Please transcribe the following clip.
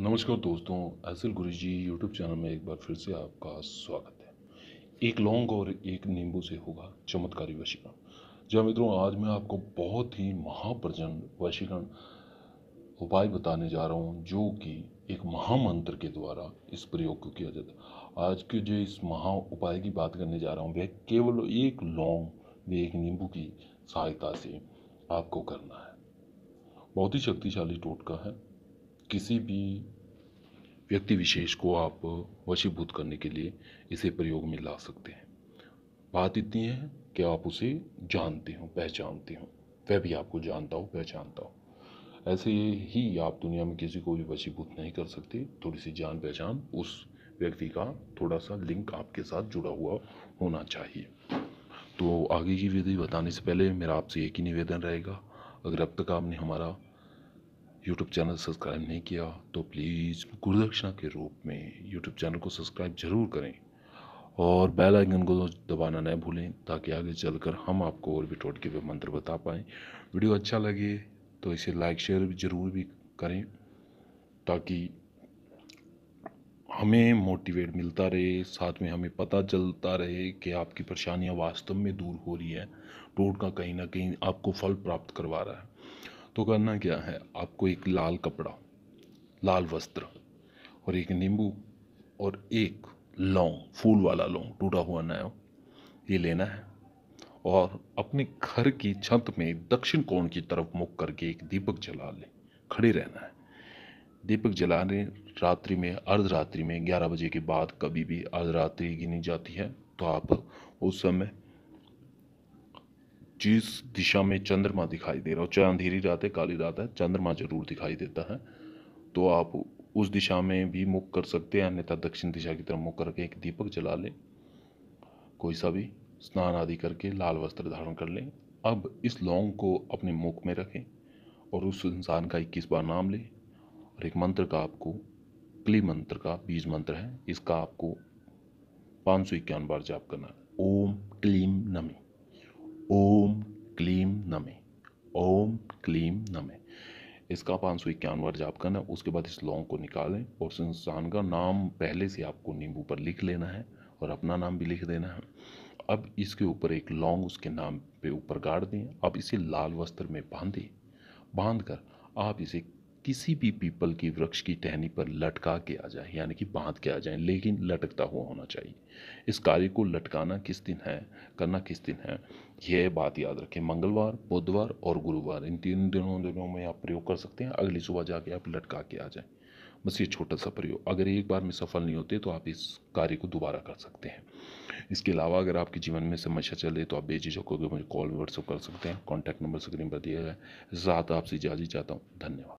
नमस्कार दोस्तों असल गुरु जी यूट्यूब चैनल में एक बार फिर से आपका स्वागत है एक लौंग और एक नींबू से होगा चमत्कारी वशीकरण जहाँ मित्रों आज मैं आपको बहुत ही महाप्रजन वशीकरण उपाय बताने जा रहा हूँ जो कि एक महामंत्र के द्वारा इस प्रयोग को किया जाता है आज के जो इस महा उपाय की बात करने जा रहा हूँ वह केवल एक लौंग व एक नींबू की सहायता से आपको करना है बहुत ही शक्तिशाली टोटका है किसी भी व्यक्ति विशेष को आप वशीभूत करने के लिए इसे प्रयोग में ला सकते हैं बात इतनी है कि आप उसे जानते हो पहचानते हो वह भी आपको जानता हो पहचानता हो ऐसे ही आप दुनिया में किसी को भी वशीभूत नहीं कर सकते थोड़ी सी जान पहचान उस व्यक्ति का थोड़ा सा लिंक आपके साथ जुड़ा हुआ होना चाहिए तो आगे की विधि बताने से पहले मेरा आपसे एक ही निवेदन रहेगा अगर अब तक आपने हमारा यूट्यूब चैनल सब्सक्राइब नहीं किया तो प्लीज़ गुरुदक्षिणा के रूप में यूट्यूब चैनल को सब्सक्राइब ज़रूर करें और बेल आइकन को दबाना न भूलें ताकि आगे चलकर हम आपको और भी टोटके पे मंत्र बता पाएँ वीडियो अच्छा लगे तो इसे लाइक शेयर ज़रूर भी करें ताकि हमें मोटिवेट मिलता रहे साथ में हमें पता चलता रहे कि आपकी परेशानियां वास्तव में दूर हो रही है टोटका कहीं ना कहीं आपको फल प्राप्त करवा रहा है तो करना क्या है आपको एक लाल कपड़ा लाल वस्त्र और एक नींबू और एक लौंग फूल वाला लौंग टूटा हुआ नया ये लेना है और अपने घर की छत में दक्षिण कोण की तरफ मुख करके एक दीपक जला ले खड़े रहना है दीपक जलाने रात्रि में अर्धरात्रि में ग्यारह बजे के बाद कभी भी अर्धरात्रि गिनी जाती है तो आप उस समय जिस दिशा में चंद्रमा दिखाई दे रहा हो चाहे अंधेरी रात है काली रात है चंद्रमा जरूर दिखाई देता है तो आप उस दिशा में भी मुख कर सकते हैं अन्यथा दक्षिण दिशा की तरफ मुख करके एक दीपक जला लें कोई सा भी स्नान आदि करके लाल वस्त्र धारण कर लें अब इस लौंग को अपने मुख में रखें और उस इंसान का इक्कीस बार नाम लें और एक मंत्र का आपको क्ली मंत्र का बीज मंत्र है इसका आपको पाँच सौ इक्यावन बार जाप करना है ओम क्लीम नमी ओम क्लीम नमे ओम क्लीम नमे इसका पाँच सौ इक्यानवा जाप करना है उसके बाद इस लौंग को निकालें और संस्थान का नाम पहले से आपको नींबू पर लिख लेना है और अपना नाम भी लिख देना है अब इसके ऊपर एक लौंग उसके नाम पे ऊपर गाड़ दें अब इसे लाल वस्त्र में बांधें बांध कर आप इसे किसी भी पीपल की वृक्ष की टहनी पर लटका के आ जाए यानी कि बांध के आ जाए लेकिन लटकता हुआ होना चाहिए इस कार्य को लटकाना किस दिन है करना किस दिन है यह बात याद रखें मंगलवार बुधवार और गुरुवार इन तीन दिनों दिनों में आप प्रयोग कर सकते हैं अगली सुबह जाके आप लटका के आ जाए बस ये छोटा सा प्रयोग अगर एक बार में सफल नहीं होते तो आप इस कार्य को दोबारा कर सकते हैं इसके अलावा अगर आपके जीवन में समस्या चले तो आप बेझिझक होकर मुझे कॉल व्हाट्सअप कर सकते हैं कॉन्टैक्ट नंबर स्क्रीन पर दिया गया साथ आपसे इजाजी चाहता हूँ धन्यवाद